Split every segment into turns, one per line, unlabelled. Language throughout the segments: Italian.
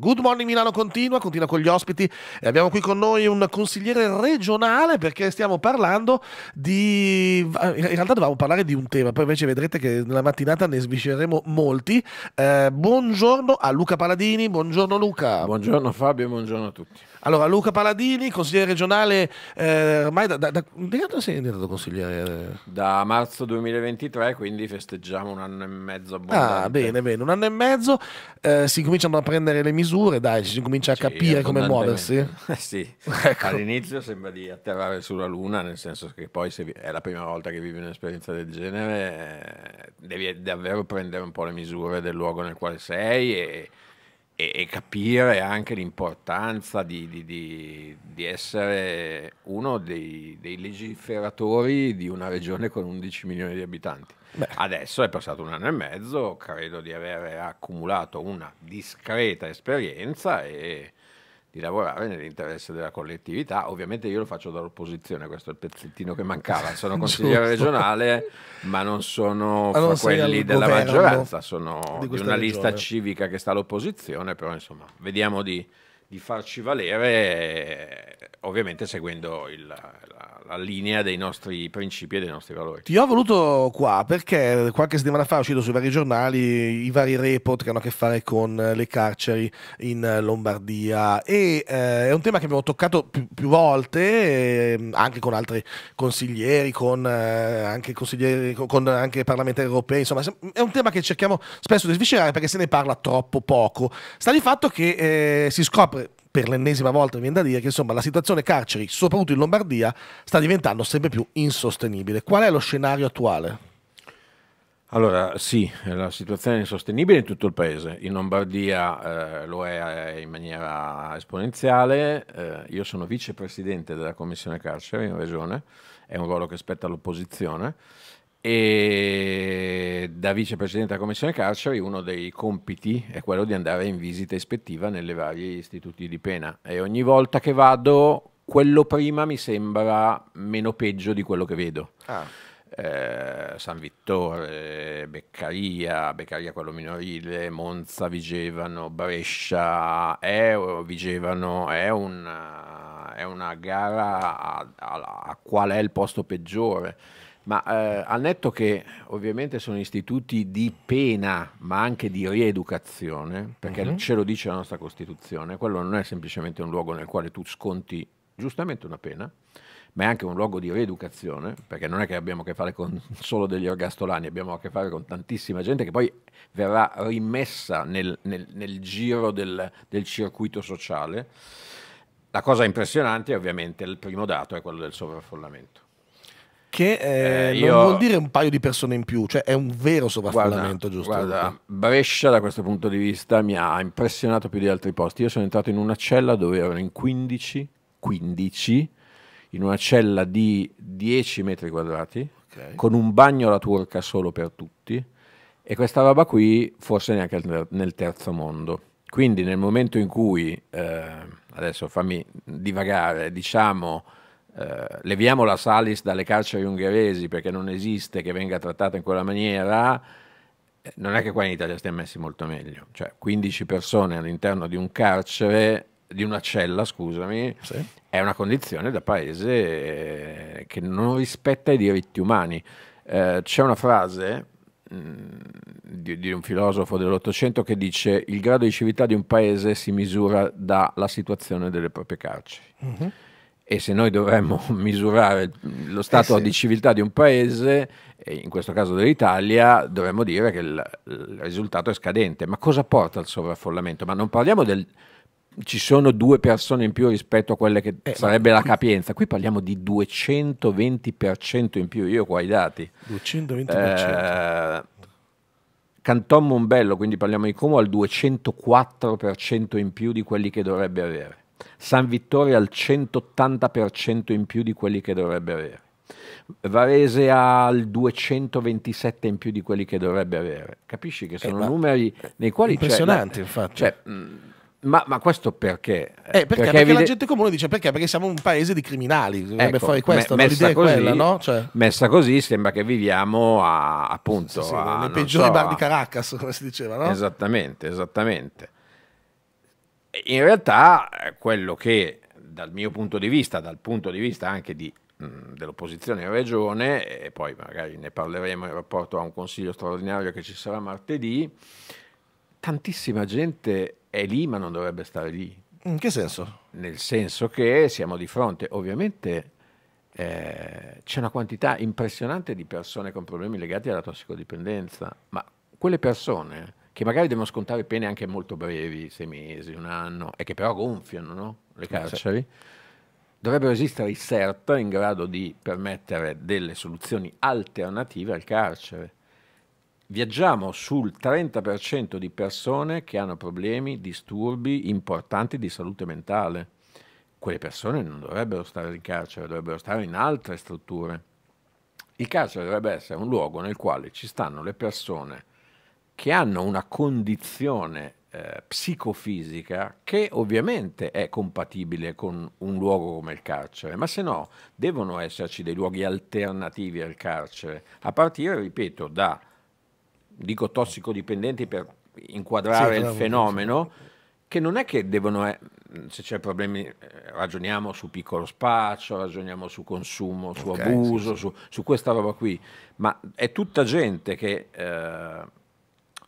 Good Morning Milano continua, continua con gli ospiti e abbiamo qui con noi un consigliere regionale perché stiamo parlando di... Eh, in realtà dovevamo parlare di un tema, poi invece vedrete che nella mattinata ne svisceremo molti. Eh, buongiorno a Luca Paladini, buongiorno
Luca. Buongiorno Fabio, buongiorno a tutti. Allora, Luca Paladini, consigliere regionale, eh, ormai da, da, da, da quanto sei diventato consigliere? Da marzo 2023, quindi festeggiamo un anno e mezzo ah, abbondante.
Ah, bene, bene, un anno e mezzo, eh, si cominciano a prendere le misure, dai, si comincia a sì, capire come muoversi.
sì, ecco. all'inizio sembra di atterrare sulla luna, nel senso che poi se è la prima volta che vivi un'esperienza del genere, eh, devi davvero prendere un po' le misure del luogo nel quale sei e e, e capire anche l'importanza di, di, di, di, essere uno dei, dei, legiferatori di una regione con 11 milioni di abitanti. Beh. Adesso è passato un anno e mezzo, credo di aver accumulato una discreta esperienza e di lavorare nell'interesse della collettività. Ovviamente io lo faccio dall'opposizione, questo è il pezzettino che mancava. Sono consigliere regionale, ma non sono ma non quelli della maggioranza, sono di, di una regione. lista civica che sta all'opposizione, però insomma, vediamo di, di farci valere, ovviamente seguendo il, la, la linea dei nostri principi e dei nostri valori.
Ti ho voluto qua perché qualche settimana fa è uscito sui vari giornali i vari report che hanno a che fare con le carceri in Lombardia e eh, è un tema che abbiamo toccato più, più volte eh, anche con altri consiglieri, con, eh, anche consiglieri, con anche parlamentari europei, insomma è un tema che cerchiamo spesso di sviscerare perché se ne parla troppo poco. Sta di fatto che eh, si scopre per l'ennesima volta viene da dire che insomma la situazione carceri, soprattutto in Lombardia, sta diventando sempre più insostenibile. Qual è lo scenario attuale?
Allora sì, la situazione è insostenibile in tutto il paese, in Lombardia eh, lo è eh, in maniera esponenziale, eh, io sono vicepresidente della commissione carceri in regione, è un ruolo che spetta all'opposizione e da vicepresidente della Commissione Carceri uno dei compiti è quello di andare in visita ispettiva nelle varie istituti di pena e ogni volta che vado quello prima mi sembra meno peggio di quello che vedo. Ah. Eh, San Vittore, Beccaria, Beccaria quello minorile, Monza, Vigevano, Brescia, è, Vigevano è una, è una gara a, a, a qual è il posto peggiore ma eh, al netto che ovviamente sono istituti di pena, ma anche di rieducazione, perché uh-huh. ce lo dice la nostra Costituzione, quello non è semplicemente un luogo nel quale tu sconti giustamente una pena, ma è anche un luogo di rieducazione, perché non è che abbiamo a che fare con solo degli orgastolani, abbiamo a che fare con tantissima gente che poi verrà rimessa nel, nel, nel giro del, del, circuito sociale. La cosa impressionante ovviamente, il primo dato, è quello del sovraffollamento che eh, eh, io... non vuol dire
un paio di persone in più, cioè è un vero
sovraffollamento, giusto? Guarda, Brescia da questo punto di vista mi ha impressionato più di altri posti. Io sono entrato in una cella dove erano in 15, 15, in una cella di 10 metri quadrati, okay. con un bagno alla turca solo per tutti, e questa roba qui forse neanche nel terzo mondo. Quindi nel momento in cui, eh, adesso fammi divagare, diciamo eh, leviamo la Salis dalle carceri ungheresi perché non esiste che venga trattata in quella maniera, eh, non è che qua in Italia stiamo messi molto meglio. Cioè 15 persone all'interno di un carcere, di una cella, scusami, sì. è una condizione da paese eh, che non rispetta i diritti umani. Eh, c'è una frase mh, mm, di, di, un filosofo dell'Ottocento che dice il grado di civiltà di un paese si misura dalla situazione delle proprie carceri. Mm -hmm e se noi dovremmo misurare lo stato eh sì. di civiltà di un paese, in questo caso dell'Italia, dovremmo dire che il, il, risultato è scadente. Ma cosa porta al sovraffollamento? Ma non parliamo del ci sono due persone in più rispetto a quelle che eh, sarebbe la capienza. Qui parliamo di 220% in più, io qua i dati. 220%. Eh, Canton Mombello, quindi parliamo di Como, al 204% in più di quelli che dovrebbe avere. San Vittorio al 180% in più di quelli che dovrebbe avere. Varese al 227 in più di quelli che dovrebbe avere. Capisci che sono eh, numeri nei quali... Cioè, impressionanti, cioè, infatti. Cioè, mm, ma, ma, questo perché? Eh, perché? perché? perché la gente
comune dice perché? Perché siamo un paese di criminali, dovrebbe ecco, fare questo, me, messa, no? così, quella, no? cioè...
messa così sembra che viviamo a, appunto... Sì, sì, a, nei peggiori so, bar di
Caracas, come si diceva, no?
Esattamente, esattamente. In realtà eh, quello che dal mio punto di vista, dal punto di vista anche di, mh, mm, dell'opposizione in regione, e poi magari ne parleremo in rapporto a un consiglio straordinario che ci sarà martedì, tantissima gente è lì ma non dovrebbe stare lì. In che senso? Nel senso che siamo di fronte, ovviamente eh, c'è una quantità impressionante di persone con problemi legati alla tossicodipendenza, ma quelle persone che magari devono scontare pene anche molto brevi, sei mesi, un anno, e che però gonfiano no? le carceri, dovrebbero esistere i CERT in grado di permettere delle soluzioni alternative al carcere. Viaggiamo sul 30% di persone che hanno problemi, disturbi importanti di salute mentale. Quelle persone non dovrebbero stare in carcere, dovrebbero stare in altre strutture. Il carcere dovrebbe essere un luogo nel quale ci stanno le persone che hanno una condizione eh, psicofisica che ovviamente è compatibile con un luogo come il carcere, ma se no devono esserci dei luoghi alternativi al carcere, a partire, ripeto, da, dico tossicodipendenti per inquadrare sì, il fenomeno, che non è che devono, eh, se c'è problemi, eh, ragioniamo su piccolo spaccio, ragioniamo su consumo, su okay, abuso, sì, sì. Su, su, questa roba qui, ma è tutta gente che eh,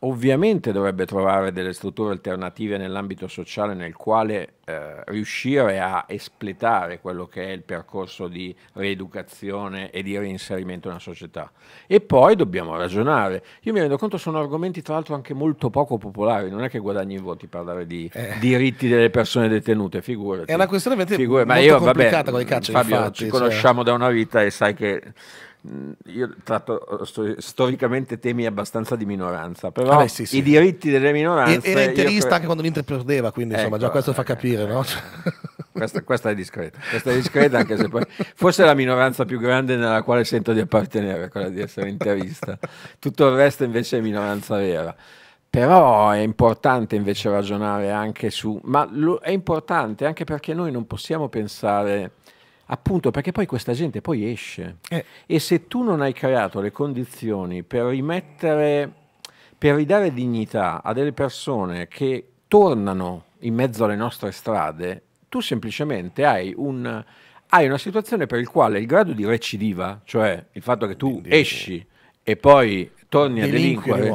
ovviamente dovrebbe trovare delle strutture alternative nell'ambito sociale nel quale eh, riuscire a espletare quello che è il percorso di rieducazione e di reinserimento nella società. E poi dobbiamo ragionare. Io mi rendo conto sono argomenti tra l'altro anche molto poco popolari, non è che guadagni i voti parlare di eh. diritti delle persone detenute, figurati. È una questione veramente figurati. molto io, complicata vabbè, con i caccia, Fabio, infatti, ci cioè. conosciamo da una vita e sai che io tratto eh, storicamente temi abbastanza di minoranza, però ah, sì, sì. i diritti delle minoranze... era interista cre... anche quando l'Inter perdeva, quindi insomma già ecco, questo eh, fa capire, eh, no? Eh, questa, questa, è discreta, questa è discreta anche se poi, forse è la minoranza più grande nella quale sento di appartenere, quella di essere interista, tutto il resto invece è minoranza vera. Però è importante invece ragionare anche su, ma lo, è importante anche perché noi non possiamo pensare Appunto perché poi questa gente poi esce eh. e se tu non hai creato le condizioni per rimettere, per ridare dignità a delle persone che tornano in mezzo alle nostre strade, tu semplicemente hai, un, hai una situazione per il quale il grado di recidiva, cioè il fatto che tu esci e poi torni a delinquere,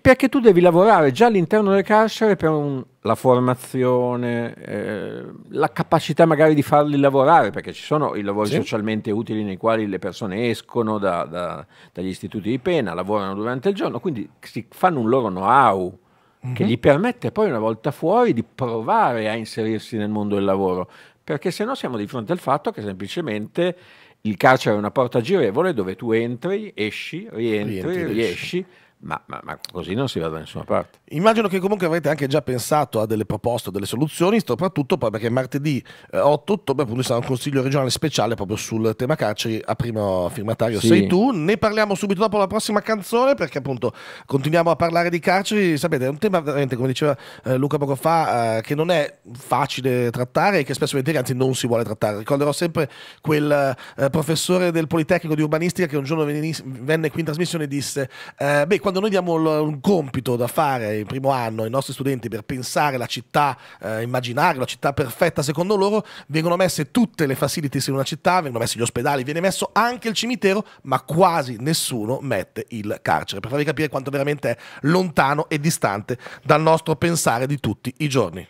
perché tu devi lavorare già all'interno del carcere per un, la formazione, eh, la capacità magari di farli lavorare, perché ci sono i lavori sì. socialmente utili nei quali le persone escono da, da, dagli istituti di pena, lavorano durante il giorno, quindi si fanno un loro know-how mm-hmm. che mhm. gli permette poi una volta fuori di provare a inserirsi nel mondo del lavoro, perché se no siamo di fronte al fatto che semplicemente il carcere è una porta girevole dove tu entri, esci, rientri, rientri riesci ma, ma, ma, così non si va da nessuna parte.
Immagino che comunque avrete anche già pensato a delle proposte, a delle soluzioni, soprattutto poi perché martedì 8 eh, ottobre appunto sarà un consiglio regionale speciale proprio sul tema carceri a primo firmatario sì. sei tu. Ne parliamo subito dopo la prossima canzone perché appunto continuiamo a parlare di carceri. Sapete, è un tema veramente, come diceva eh, Luca poco fa, eh, che non è facile trattare e che spesso e anzi non si vuole trattare. Ricorderò sempre quel professore del Politecnico di Urbanistica che un giorno venne qui in trasmissione e disse, beh, quando quando noi diamo un compito da fare il primo anno ai nostri studenti per pensare la città, eh, immaginare la città perfetta secondo loro, vengono messe tutte le facilities in una città, vengono messi gli ospedali, viene messo anche il cimitero, ma quasi nessuno mette il carcere, per farvi capire quanto veramente è lontano e distante dal nostro pensare di tutti i giorni.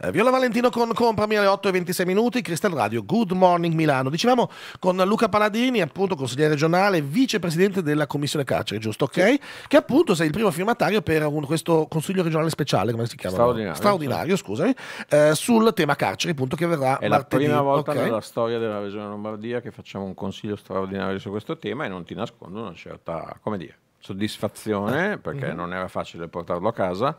Eh, Viola Valentino con Comprami alle 8 e 26 minuti, Crystal Radio, Good Morning Milano. Dicevamo con Luca Paladini, appunto consigliere regionale, vicepresidente della Commissione Carceri, giusto? Ok? Che appunto sei il primo firmatario per un, questo consiglio regionale speciale, come si chiama? Straordinario. Straordinario, scusami, eh, sul tema carceri, appunto, che verrà È martedì. È la prima volta okay. nella
storia della regione Lombardia che facciamo un consiglio straordinario su questo tema e non ti nascondo una certa, come dire, soddisfazione, eh. perché mm-hmm. non era facile portarlo a casa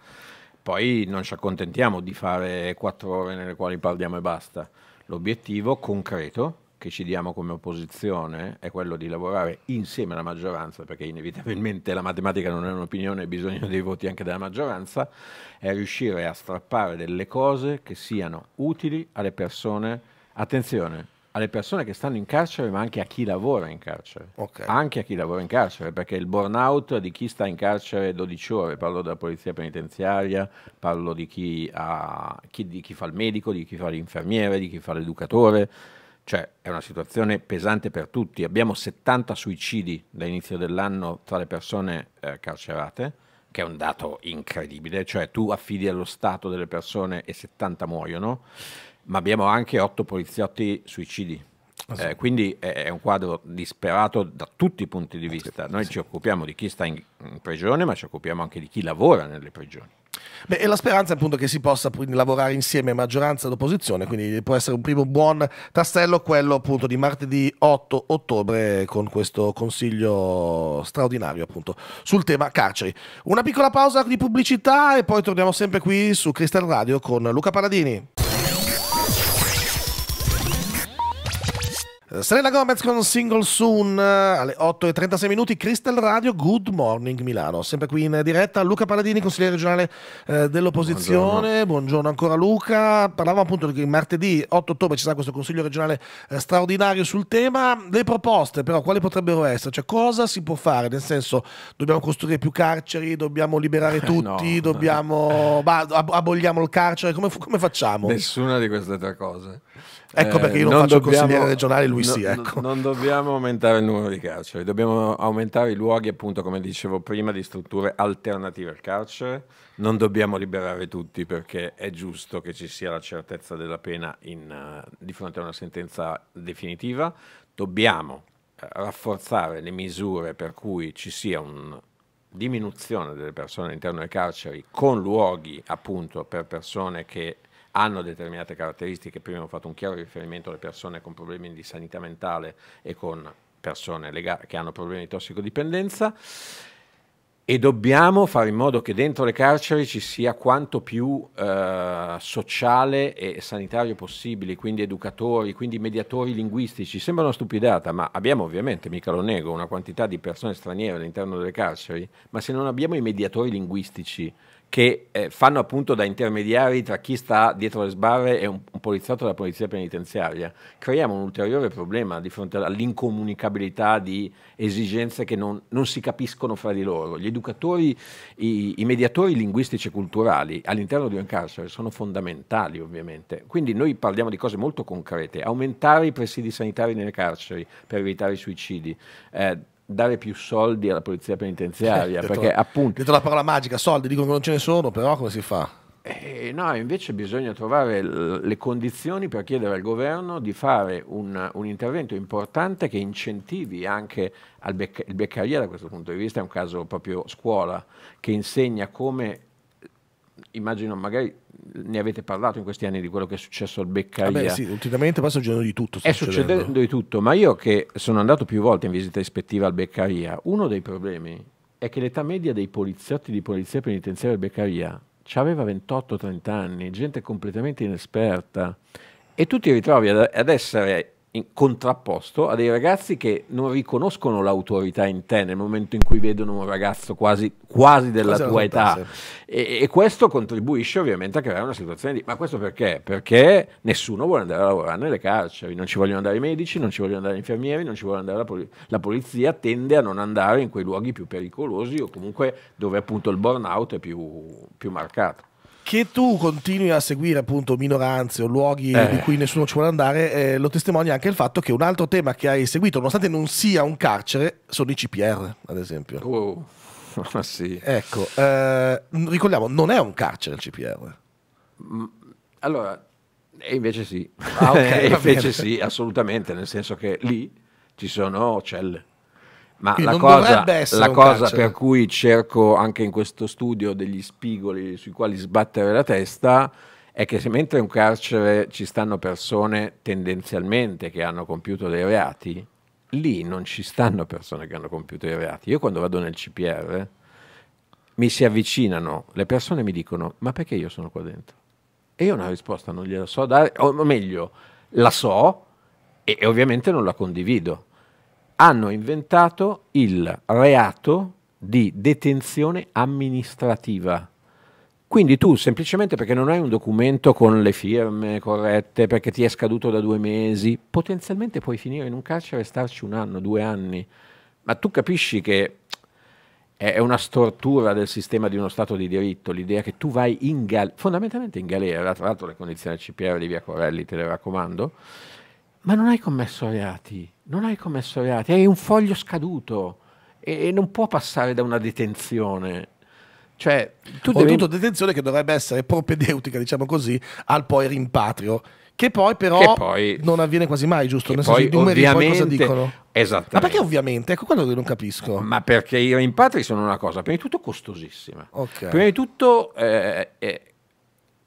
poi non ci accontentiamo di fare quattro ore nelle quali parliamo e basta. L'obiettivo concreto che ci diamo come opposizione è quello di lavorare insieme alla maggioranza, perché inevitabilmente la matematica non è un'opinione, bisogna dei voti anche della maggioranza, è riuscire a strappare delle cose che siano utili alle persone. Attenzione, alle persone che stanno in carcere, ma anche a chi lavora in carcere. Okay. Anche a chi lavora in carcere, perché il burnout di chi sta in carcere 12 ore, parlo della polizia penitenziaria, parlo di chi, ha, chi, di chi fa il medico, di chi fa l'infermiere, di chi fa l'educatore, cioè è una situazione pesante per tutti. Abbiamo 70 suicidi da inizio dell'anno tra le persone eh, carcerate, che è un dato incredibile, cioè tu affidi allo Stato delle persone e 70 muoiono ma abbiamo anche otto poliziotti suicidi. Ah, eh, quindi è un quadro disperato da tutti i punti di vista. Noi ci occupiamo di chi sta in, in prigione, ma ci occupiamo anche di chi lavora nelle prigioni.
Beh, e la speranza è appunto che si possa lavorare insieme maggioranza ed opposizione, quindi può essere un primo buon tassello quello appunto di martedì 8 ottobre con questo consiglio straordinario appunto sul tema carceri. Una piccola pausa di pubblicità e poi torniamo sempre qui su Cristal Radio con Luca Paladini. Eh, Serena Gomez con Single Soon eh, alle 8.36 minuti, Crystal Radio, Good Morning Milano. Sempre qui in diretta Luca Paladini, consigliere regionale eh, dell'opposizione. Buongiorno. Buongiorno. ancora Luca. Parlavamo appunto che martedì 8 ottobre ci sarà questo consiglio regionale straordinario sul tema. Le proposte però quali potrebbero essere? Cioè cosa si può fare? Nel senso dobbiamo costruire più carceri, dobbiamo
liberare tutti,
no. dobbiamo... Bah, aboliamo il carcere, come, come facciamo?
Nessuna di queste tre cose. Ecco eh, perché io non, non faccio dobbiamo, consigliere regionale, lui no, sì. Ecco. Non dobbiamo aumentare il numero di carceri, dobbiamo aumentare i luoghi, appunto, come dicevo prima, di strutture alternative al carcere. Non dobbiamo liberare tutti perché è giusto che ci sia la certezza della pena in, uh, di fronte a una sentenza definitiva. Dobbiamo eh, rafforzare le misure per cui ci sia una diminuzione delle persone all'interno delle carceri con luoghi appunto per persone che hanno determinate caratteristiche, prima ho fatto un chiaro riferimento alle persone con problemi di sanità mentale e con persone che hanno problemi di tossicodipendenza e dobbiamo fare in modo che dentro le carceri ci sia quanto più eh, sociale e sanitario possibile, quindi educatori, quindi mediatori linguistici. Sembra una stupidata, ma abbiamo ovviamente, mica lo nego, una quantità di persone straniere all'interno delle carceri, ma se non abbiamo i mediatori linguistici che eh, fanno appunto da intermediari tra chi sta dietro le sbarre e un, un poliziotto della polizia penitenziaria. Creiamo un ulteriore problema di fronte all'incomunicabilità di esigenze che non, non, si capiscono fra di loro. Gli educatori, i, i mediatori linguistici e culturali all'interno di un carcere sono fondamentali ovviamente. Quindi noi parliamo di cose molto concrete, aumentare i presidi sanitari nelle carceri per evitare i suicidi. Eh, dare più soldi alla polizia penitenziaria. Eh, detto, perché
appunto. Detto la parola magica, soldi dicono che non ce ne sono, però come si fa?
Eh, no, invece bisogna trovare le condizioni per chiedere al governo di fare un, un intervento importante che incentivi anche il Beccaria da questo punto di vista, è un caso proprio scuola, che insegna come immagino magari ne avete parlato in questi anni di quello che è successo al Beccaria. Vabbè, sì,
ultimamente passa succedendo di tutto. È succedendo.
succedendo di tutto, ma io che sono andato più volte in visita ispettiva al Beccaria, uno dei problemi è che l'età media dei poliziotti di polizia penitenziaria del Beccaria aveva 28-30 anni, gente completamente inesperta e tu ti ritrovi ad essere contrapposto a dei ragazzi che non riconoscono l'autorità in te nel momento in cui vedono un ragazzo quasi, quasi della Cosa tua età e, e, questo contribuisce ovviamente a creare una situazione di ma questo perché? Perché nessuno vuole andare a lavorare nelle carceri, non ci vogliono andare i medici, non ci vogliono andare gli infermieri, non ci vuole andare la, pol la polizia, tende a non andare in quei luoghi più pericolosi o comunque dove appunto il burnout è più, più marcato
che tu continui a seguire appunto minoranze o luoghi eh. di cui nessuno ci vuole andare, eh, lo testimonia anche il fatto che un altro tema che hai seguito, nonostante non sia un carcere, sono i CPR, ad esempio. Oh, oh sì. Ecco, eh, ricordiamo, non è un carcere il CPR.
Mm, allora, e invece sì. Ah, okay, invece sì, assolutamente, nel senso che lì ci sono celle. Ma la cosa, la cosa per cui cerco anche in questo studio degli spigoli sui quali sbattere la testa è che se mentre in carcere ci stanno persone tendenzialmente che hanno compiuto dei reati, lì non ci stanno persone che hanno compiuto i reati. Io quando vado nel CPR mi si avvicinano, le persone mi dicono ma perché io sono qua dentro? E io una risposta non gliela so dare, o meglio, la so e ovviamente non la condivido hanno inventato il reato di detenzione amministrativa. Quindi tu semplicemente perché non hai un documento con le firme corrette, perché ti è scaduto da due mesi, potenzialmente puoi finire in un carcere e starci un anno, due anni. Ma tu capisci che è una stortura del sistema di uno Stato di diritto, l'idea che tu vai in galera, fondamentalmente in galera, tra l'altro le condizioni del CPR di Via Corelli, te le raccomando, ma non hai commesso reati, non hai commesso reati, hai un foglio scaduto e, e non può passare da una detenzione. Cioè, tu devi... dovuto detenzione che dovrebbe essere propedeutica, diciamo così, al poi rimpatrio.
Che poi però che poi, non avviene quasi mai, giusto? Nel poi, senso, i numeri poi cosa dicono? Esatto. Ma perché ovviamente? Ecco quello che non capisco. Ma
perché i rimpatri sono una cosa, prima di tutto costosissima. Okay. Prima di tutto eh, eh,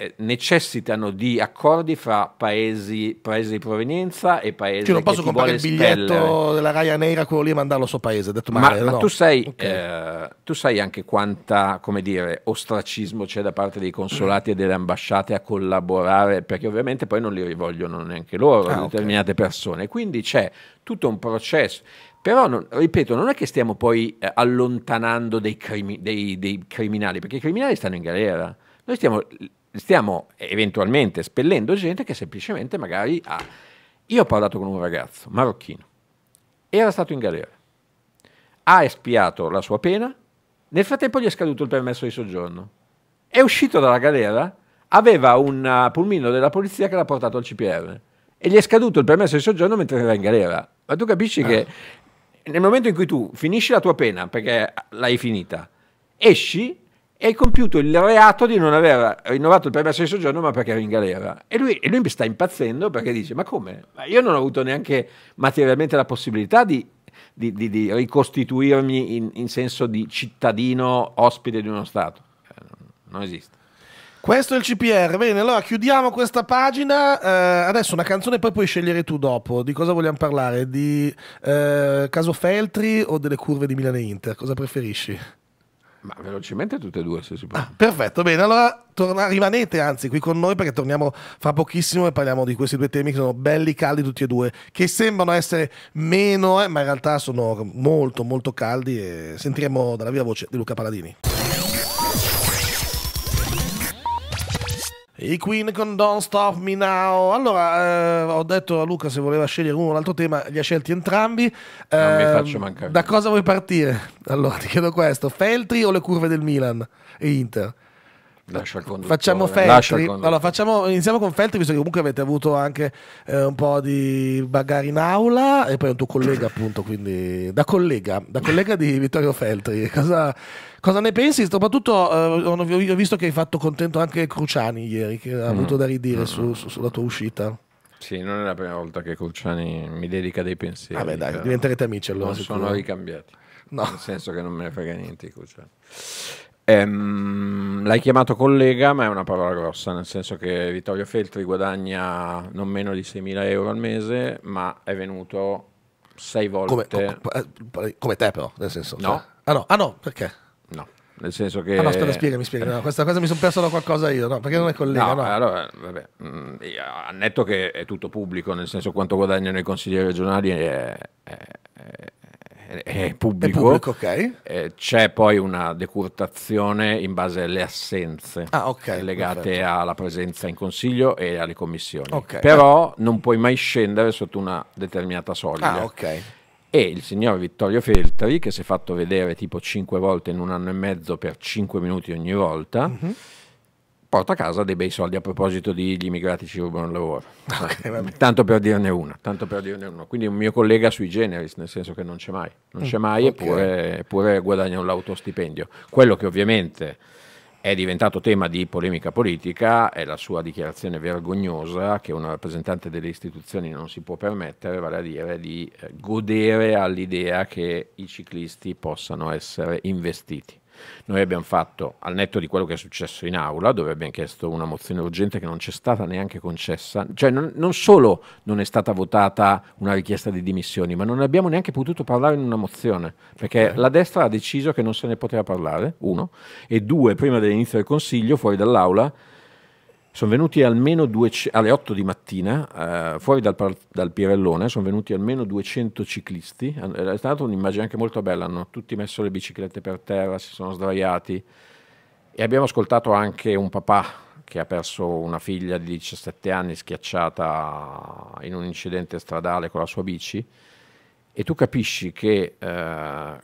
eh, necessitano di accordi fra paesi, paesi, di provenienza e paesi cioè non posso comprare il biglietto spellere.
della Ryanair a quello lì e mandarlo al suo paese detto male, ma, no. ma tu, sai,
okay. eh, tu, sai, anche quanta come dire, ostracismo c'è da parte dei consolati mm. e delle ambasciate a collaborare perché ovviamente poi non li rivolgono neanche loro ah, determinate okay. persone quindi c'è tutto un processo però, non, ripeto, non è che stiamo poi eh, allontanando dei, crimi, dei, dei criminali, perché i criminali stanno in galera. Noi stiamo stiamo eventualmente spellendo gente che semplicemente magari ha... Io ho parlato con un ragazzo marocchino, era stato in galera, ha espiato la sua pena, nel frattempo gli è scaduto il permesso di soggiorno, è uscito dalla galera, aveva un pulmino della polizia che l'ha portato al CPR e gli è scaduto il permesso di soggiorno mentre era in galera. Ma tu capisci ah. che nel momento in cui tu finisci la tua pena, perché l'hai finita, esci e hai compiuto il reato di non aver rinnovato il permesso di soggiorno ma perché ero in galera. E lui, e lui sta impazzendo perché dice, ma come? Ma io non ho avuto neanche materialmente la possibilità di, di, di, di ricostituirmi in, in, senso di cittadino ospite di uno Stato. Eh, non esiste.
Questo è il CPR, bene, allora chiudiamo
questa pagina,
eh, adesso una canzone poi puoi scegliere tu dopo, di cosa vogliamo parlare, di eh, Caso Feltri o delle curve di Milano Inter, cosa preferisci?
Ma velocemente tutte e due se si può. Ah,
perfetto, bene, allora torna, rimanete anzi qui con noi perché torniamo fra pochissimo e parliamo di questi due temi che sono belli caldi tutti e due, che sembrano essere meno, eh, ma in realtà sono molto molto caldi e sentiremo dalla viva voce di Luca Paladini. I Queen con Don't Stop Me Now. Allora, eh, ho detto a Luca se voleva scegliere uno o l'altro tema, li ha scelti entrambi. Eh, non mi ehm, faccio mancare. Da cosa vuoi partire? Allora, ti chiedo questo: Feltri o le curve del Milan e Inter?
facciamo Feltri. Allora,
facciamo, iniziamo con Feltri, visto che comunque avete avuto anche eh, un po' di bagari in aula e poi un tuo collega, appunto. Quindi, da collega, da collega di Vittorio Feltri, cosa, cosa ne pensi? Soprattutto, eh, ho visto che hai fatto contento anche Cruciani ieri, che ha avuto mm. da ridire mm. su, mm. su, sulla tua uscita.
Sì, non è la prima volta che Cruciani mi dedica dei pensieri. Vabbè, dai, diventerete amici allora. Non sono ricambiati. No. Nel senso che non me ne frega niente, Cruciani. Ehm, l'hai chiamato collega, ma è una parola grossa, nel senso che Vittorio Feltri guadagna non meno di 6.000 euro al mese, ma è venuto sei volte... Come, eh, come, te però, nel senso... No. Cioè, ah, no. ah no, perché? No. Nel senso che... Ah no, aspetta, spiegami,
spiegami. No, questa cosa mi sono perso da qualcosa io, no? Perché non è collega, no? no.
Allora, vabbè, mm, annetto che è tutto pubblico, nel senso quanto guadagnano i consiglieri regionali è, è, è è pubblico, è pubblico okay. eh, c'è poi una decurtazione in base alle assenze ah, okay, legate perfetto. alla presenza in consiglio e alle commissioni, okay, però eh. non puoi mai scendere sotto una determinata soglia. Ah, e il signor Vittorio Feltri, che si è fatto vedere tipo cinque volte in un anno e mezzo per cinque minuti ogni volta, mm -hmm porta a casa dei bei soldi a proposito degli immigrati ci rubano il lavoro. Ah, okay, tanto per dirne una, tanto per dirne una. Quindi un mio collega sui generis, nel senso che non c'è mai, non c'è mm, mai okay. eppure, eppure guadagnano l'autostipendio. Quello che ovviamente è diventato tema di polemica politica è la sua dichiarazione vergognosa che una rappresentante delle istituzioni non si può permettere, vale a dire di eh, godere all'idea che i ciclisti possano essere investiti. Noi abbiamo fatto, al netto di quello che è successo in aula, dove abbiamo chiesto una mozione urgente che non c'è stata neanche concessa, cioè non, non solo non è stata votata una richiesta di dimissioni, ma non abbiamo neanche potuto parlare in una mozione, perché okay. la destra ha deciso che non se ne poteva parlare, uno, e due, prima dell'inizio del Consiglio, fuori dall'aula, sono venuti almeno due, alle 8 di mattina, eh, fuori dal, dal Pirellone, sono venuti almeno 200 ciclisti, è stata un'immagine anche molto bella, hanno tutti messo le biciclette per terra, si sono sdraiati e abbiamo ascoltato anche un papà che ha perso una figlia di 17 anni schiacciata in un incidente stradale con la sua bici e tu capisci che eh,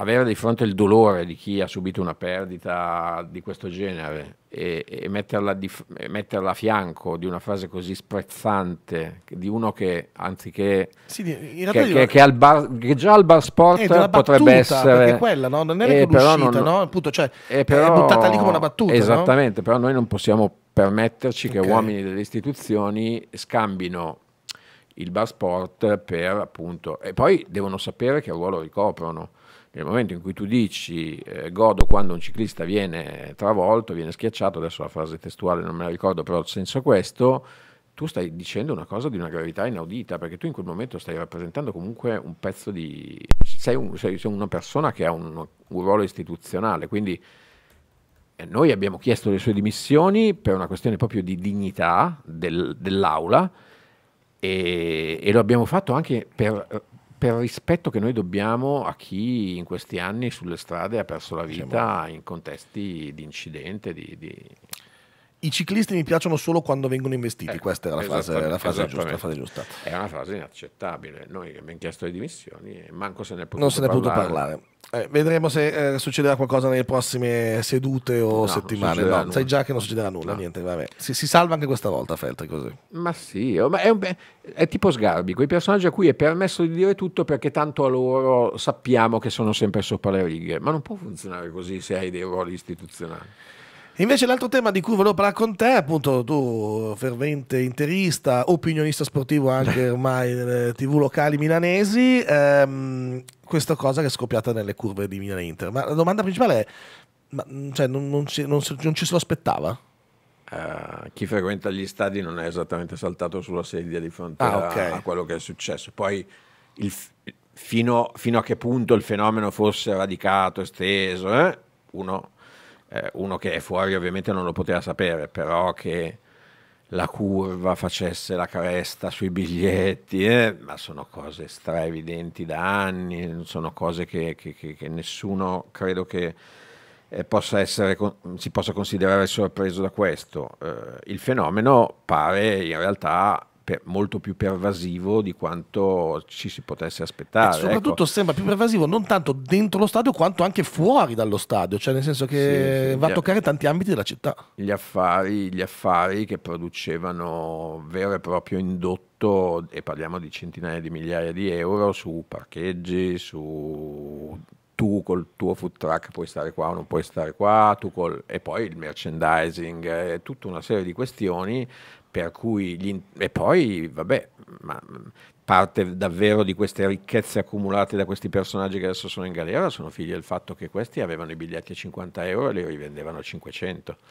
avere di fronte il dolore di chi ha subito una perdita di questo genere e, e, metterla, di, e metterla, a fianco di una frase così sprezzante di uno che anziché sì, che, che, che, al bar, che, già al bar sport eh, battuta, potrebbe essere quella no? non era eh, però non, no? Appunto, cioè, eh, però, è buttata lì come una battuta esattamente no? però noi non possiamo permetterci okay. che uomini delle istituzioni scambino il bar sport per appunto e poi devono sapere che ruolo ricoprono nel momento in cui tu dici eh, godo quando un ciclista viene travolto, viene schiacciato, adesso la frase testuale non me la ricordo, però il senso è questo, tu stai dicendo una cosa di una gravità inaudita, perché tu in quel momento stai rappresentando comunque un pezzo di... sei, un, sei, sei una persona che ha un, un ruolo istituzionale, quindi eh, noi abbiamo chiesto le sue dimissioni per una questione proprio di dignità del, dell'aula e, e, lo abbiamo fatto anche per per rispetto che noi dobbiamo a chi in questi anni sulle strade ha perso la vita in contesti di incidente, di, di i ciclisti mi piacciono
solo quando vengono investiti. Eh, Questa è la frase, la, frase giusta, la frase, giusta,
È una frase inaccettabile. Noi abbiamo chiesto le dimissioni e eh, manco se ne è potuto non parlare. Se ne è potuto parlare.
Eh, vedremo se eh, succederà qualcosa nelle prossime sedute o no, settimane. No, sai già che non succederà nulla. No. Niente, si, si, salva anche questa volta Feltri così.
Ma sì, oh, ma è, un, è, tipo Sgarbi, quei personaggi a cui è permesso di dire tutto perché tanto a loro sappiamo che sono sempre sopra le righe. Ma non può funzionare così se hai dei ruoli istituzionali. Invece l'altro tema di cui volevo parlare con te, appunto tu fervente
interista, opinionista sportivo anche ormai nelle tv locali milanesi, ehm, questa cosa che è scoppiata nelle curve di Milan Inter. Ma la domanda principale è, ma, mm, cioè, non, non, ci, non, non, ci, si lo aspettava?
Uh, chi frequenta gli stadi non è esattamente saltato sulla sedia di fronte ah, a, a, quello che è successo. Poi il, fino, fino, a che punto il fenomeno fosse radicato, esteso, eh? uno eh, uno che è fuori ovviamente non lo poteva sapere, però che la curva facesse la cresta sui biglietti, eh, ma sono cose straevidenti da anni, sono cose che, che, che, che nessuno credo che eh, possa essere, si possa considerare sorpreso da questo. Eh, il fenomeno pare in realtà per, molto più pervasivo di quanto ci si potesse aspettare. E soprattutto ecco.
sembra più pervasivo non tanto dentro lo stadio quanto anche fuori dallo stadio, cioè nel senso che sì, sì, va a toccare tanti ambiti della città.
Gli affari, gli affari che producevano vero e proprio indotto e parliamo di centinaia di migliaia di euro su parcheggi, su tu col tuo food truck puoi stare qua o non puoi stare qua, col, e poi il merchandising, eh, tutta una serie di questioni per cui gli, e poi vabbè, ma parte davvero di queste ricchezze accumulate da questi personaggi che adesso sono in galera sono figli del fatto che questi avevano i biglietti a 50 euro e li rivendevano a 500. euro.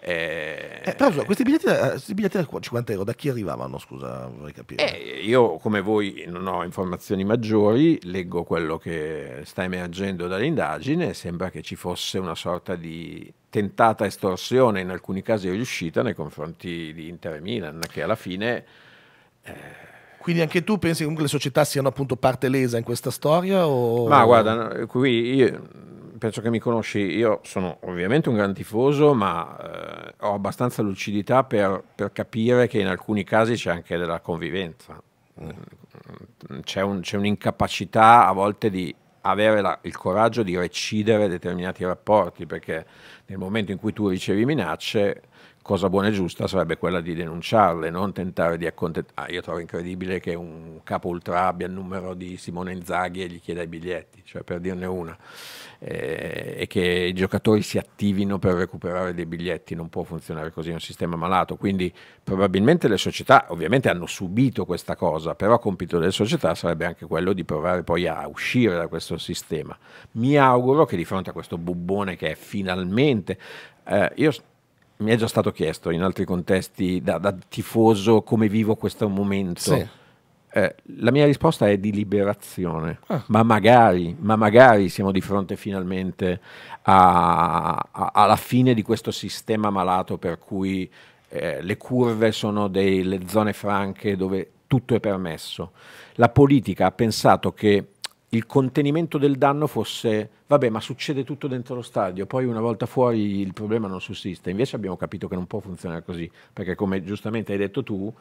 Eh, eh, però scusa, eh. Eh, questi biglietti, da, questi biglietti da 50 euro
da chi arrivavano? Scusa, vorrei capire.
Eh, io come voi non ho informazioni maggiori, leggo quello che sta emergendo dall'indagine, sembra che ci fosse una sorta di tentata estorsione, in alcuni casi riuscita, nei confronti di Inter e Milan, che alla fine...
Quindi anche tu pensi che comunque le società siano appunto parte lesa in questa storia? O... Ma guarda,
qui io penso che mi conosci, io sono ovviamente un gran tifoso, ma eh, ho abbastanza lucidità per, per, capire che in alcuni casi c'è anche della convivenza. Mm, c'è, un, un'incapacità a volte di avere la, il coraggio di recidere determinati rapporti, perché nel momento in cui tu ricevi minacce cosa buona e giusta sarebbe quella di denunciarle, non tentare di accontentare. Ah, io trovo incredibile che un capo ultra abbia il numero di Simone Inzaghi e gli chieda i biglietti, cioè per dirne una, eh, e che i giocatori si attivino per recuperare dei biglietti, non può funzionare così, è un sistema malato. Quindi probabilmente le società ovviamente hanno subito questa cosa, però compito delle società sarebbe anche quello di provare poi a uscire da questo sistema. Mi auguro che di fronte a questo bubbone che è finalmente... Eh, io mi è già stato chiesto in altri contesti da, da tifoso come vivo questo momento. Sì. Eh, la mia risposta è di liberazione, ah. ma, magari, ma, magari, siamo di fronte finalmente a, a, alla fine di questo sistema malato per cui eh, le curve sono delle zone franche dove tutto è permesso. La politica ha pensato che il contenimento del danno fosse, vabbè, ma succede tutto dentro lo stadio, poi una volta fuori il problema non sussiste. Invece abbiamo capito che non può funzionare così, perché come giustamente hai detto tu,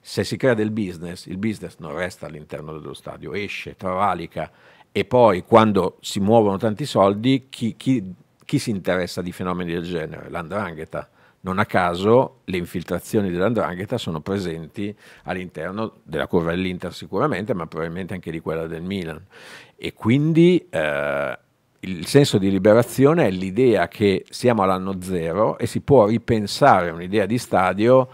se si crea del business, il business non resta all'interno dello stadio, esce, travalica e poi quando si muovono tanti soldi, chi, chi, chi si interessa di fenomeni del genere? L'andrangheta non a caso le infiltrazioni dell'andrangheta sono presenti all'interno della curva dell'Inter sicuramente, ma probabilmente anche di quella del Milan. E quindi eh, il senso di liberazione è l'idea che siamo all'anno zero e si può ripensare un'idea di stadio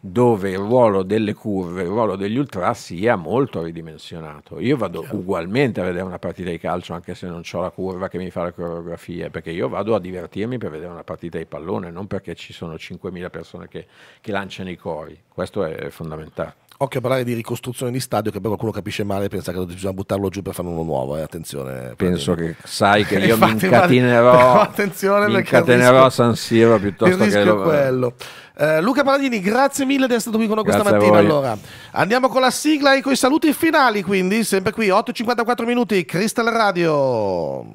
dove il ruolo delle curve, il ruolo degli ultra sia molto ridimensionato. Io vado Chiaro. ugualmente a vedere una partita di calcio anche se non ho la curva che mi fa la coreografia, perché io vado a divertirmi per vedere una partita di pallone, non perché ci sono 5.000 persone che, che lanciano i cori. Questo è fondamentale.
Occhio a parlare di ricostruzione di stadio, che poi qualcuno capisce male e pensa che bisogna buttarlo giù per fare uno
nuovo. Eh. Attenzione. Penso che sai che io mi incatenerò. Attenzione mi incatenerò a San Siro piuttosto che. Lo... quello.
Eh, Luca Paladini, grazie mille di essere stato qui con noi grazie questa mattina. Allora, andiamo con la sigla e con i saluti finali, quindi sempre qui, 8.54 minuti, Crystal Radio.